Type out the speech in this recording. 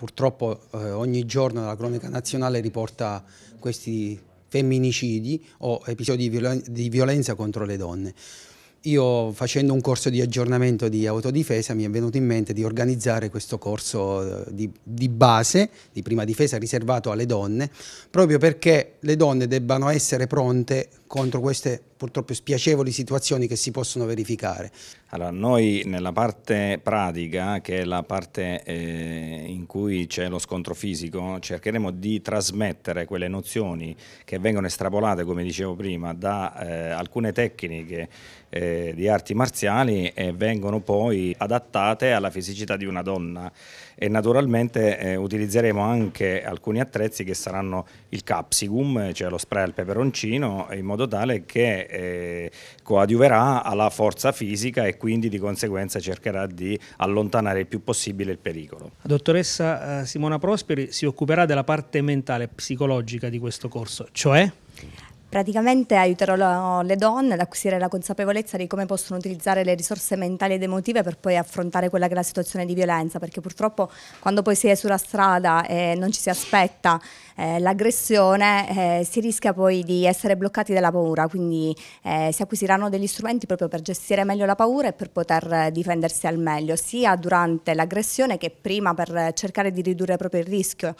purtroppo eh, ogni giorno la cronaca nazionale riporta questi femminicidi o episodi di, violenza contro le donne. Io facendo un corso di aggiornamento di autodifesa mi è venuto in mente di organizzare questo corso eh, di, di, base, di prima difesa riservato alle donne, proprio perché le donne debbano essere pronte contro queste purtroppo spiacevoli situazioni che si possono verificare? Allora, noi nella parte pratica, che è la parte eh, in cui c'è lo scontro fisico, cercheremo di trasmettere quelle nozioni che vengono estrapolate, come dicevo prima, da eh, alcune tecniche eh, di arti marziali e vengono poi adattate alla fisicità di una donna e naturalmente eh, utilizzeremo anche alcuni attrezzi che saranno il capsicum, cioè lo spray al peperoncino, in modo modo tale che eh, coadiuverà alla forza fisica e quindi di conseguenza cercherà di allontanare il più possibile il pericolo. La dottoressa eh, Simona Prosperi si occuperà della parte mentale e psicologica di questo corso, cioè? Praticamente aiuterò le donne ad acquisire la consapevolezza di come possono utilizzare le risorse mentali ed emotive per poi affrontare quella che è la situazione di violenza, perché purtroppo quando poi si è sulla strada e non ci si aspetta eh, l'aggressione, eh, si rischia poi di essere bloccati dalla paura, quindi eh, si acquisiranno degli strumenti proprio per gestire meglio la paura e per poter difendersi al meglio, sia durante l'aggressione che prima per cercare di ridurre proprio il rischio.